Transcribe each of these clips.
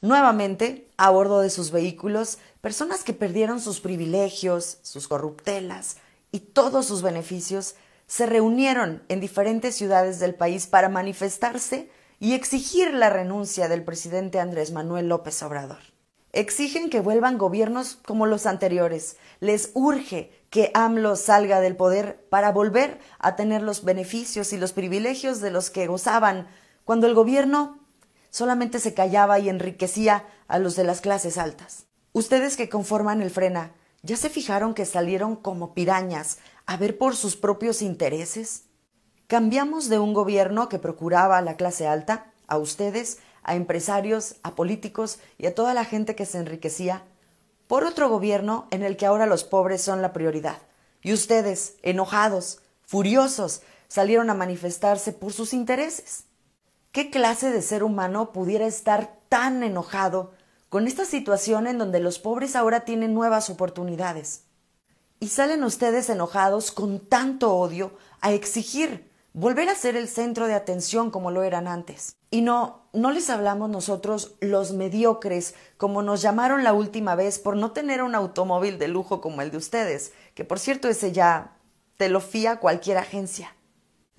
nuevamente a bordo de sus vehículos personas que perdieron sus privilegios, sus corruptelas y todos sus beneficios se reunieron en diferentes ciudades del país para manifestarse y exigir la renuncia del presidente Andrés Manuel López Obrador. Exigen que vuelvan gobiernos como los anteriores. Les urge que AMLO salga del poder para volver a tener los beneficios y los privilegios de los que gozaban cuando el gobierno solamente se callaba y enriquecía a los de las clases altas. Ustedes que conforman el frena, ¿ya se fijaron que salieron como pirañas a ver por sus propios intereses? Cambiamos de un gobierno que procuraba a la clase alta, a ustedes, a empresarios, a políticos y a toda la gente que se enriquecía, por otro gobierno en el que ahora los pobres son la prioridad. Y ustedes, enojados, furiosos, salieron a manifestarse por sus intereses. ¿Qué clase de ser humano pudiera estar tan enojado con esta situación en donde los pobres ahora tienen nuevas oportunidades? Y salen ustedes enojados con tanto odio a exigir volver a ser el centro de atención como lo eran antes. Y no, no les hablamos nosotros los mediocres, como nos llamaron la última vez por no tener un automóvil de lujo como el de ustedes, que por cierto ese ya te lo fía cualquier agencia.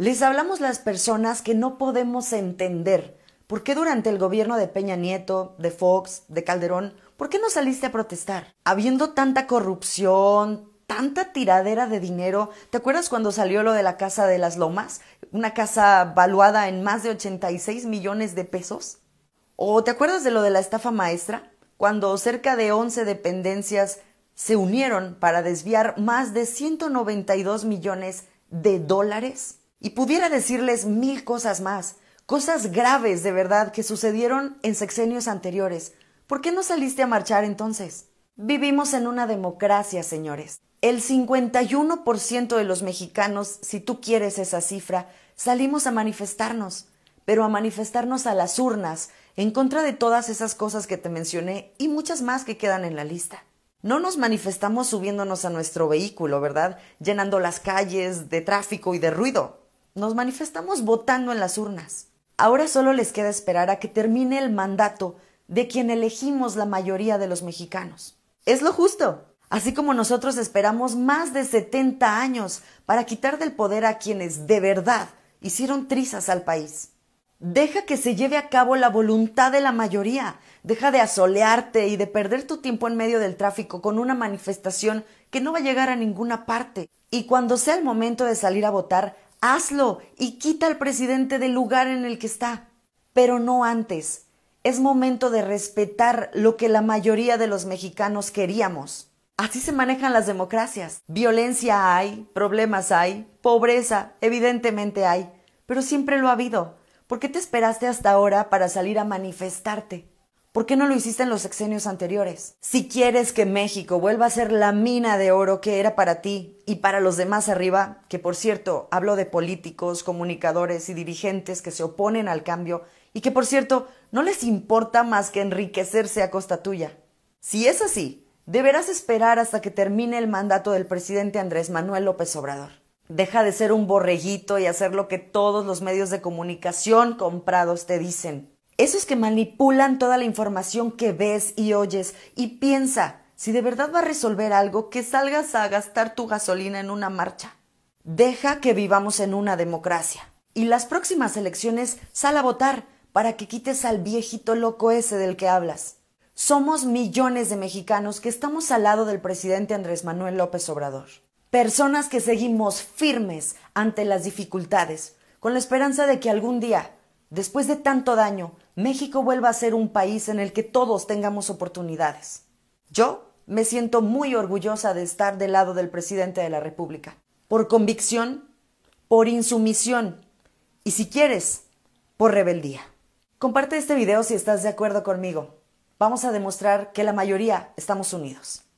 Les hablamos las personas que no podemos entender por qué durante el gobierno de Peña Nieto, de Fox, de Calderón, ¿por qué no saliste a protestar? Habiendo tanta corrupción, tanta tiradera de dinero. ¿Te acuerdas cuando salió lo de la Casa de las Lomas? Una casa valuada en más de 86 millones de pesos. ¿O te acuerdas de lo de la estafa maestra? Cuando cerca de 11 dependencias se unieron para desviar más de 192 millones de dólares. Y pudiera decirles mil cosas más, cosas graves de verdad que sucedieron en sexenios anteriores. ¿Por qué no saliste a marchar entonces? Vivimos en una democracia, señores. El 51% de los mexicanos, si tú quieres esa cifra, salimos a manifestarnos, pero a manifestarnos a las urnas, en contra de todas esas cosas que te mencioné y muchas más que quedan en la lista. No nos manifestamos subiéndonos a nuestro vehículo, ¿verdad? Llenando las calles de tráfico y de ruido. Nos manifestamos votando en las urnas. Ahora solo les queda esperar a que termine el mandato de quien elegimos la mayoría de los mexicanos. Es lo justo. Así como nosotros esperamos más de 70 años para quitar del poder a quienes de verdad hicieron trizas al país. Deja que se lleve a cabo la voluntad de la mayoría. Deja de asolearte y de perder tu tiempo en medio del tráfico con una manifestación que no va a llegar a ninguna parte. Y cuando sea el momento de salir a votar, Hazlo y quita al presidente del lugar en el que está, pero no antes. Es momento de respetar lo que la mayoría de los mexicanos queríamos. Así se manejan las democracias. Violencia hay, problemas hay, pobreza evidentemente hay, pero siempre lo ha habido. ¿Por qué te esperaste hasta ahora para salir a manifestarte? ¿Por qué no lo hiciste en los exenios anteriores? Si quieres que México vuelva a ser la mina de oro que era para ti y para los demás arriba, que por cierto, hablo de políticos, comunicadores y dirigentes que se oponen al cambio y que por cierto, no les importa más que enriquecerse a costa tuya. Si es así, deberás esperar hasta que termine el mandato del presidente Andrés Manuel López Obrador. Deja de ser un borreguito y hacer lo que todos los medios de comunicación comprados te dicen esos que manipulan toda la información que ves y oyes y piensa si de verdad va a resolver algo que salgas a gastar tu gasolina en una marcha. Deja que vivamos en una democracia. Y las próximas elecciones sal a votar para que quites al viejito loco ese del que hablas. Somos millones de mexicanos que estamos al lado del presidente Andrés Manuel López Obrador. Personas que seguimos firmes ante las dificultades, con la esperanza de que algún día, después de tanto daño, México vuelva a ser un país en el que todos tengamos oportunidades. Yo me siento muy orgullosa de estar del lado del presidente de la República, por convicción, por insumisión y si quieres, por rebeldía. Comparte este video si estás de acuerdo conmigo. Vamos a demostrar que la mayoría estamos unidos.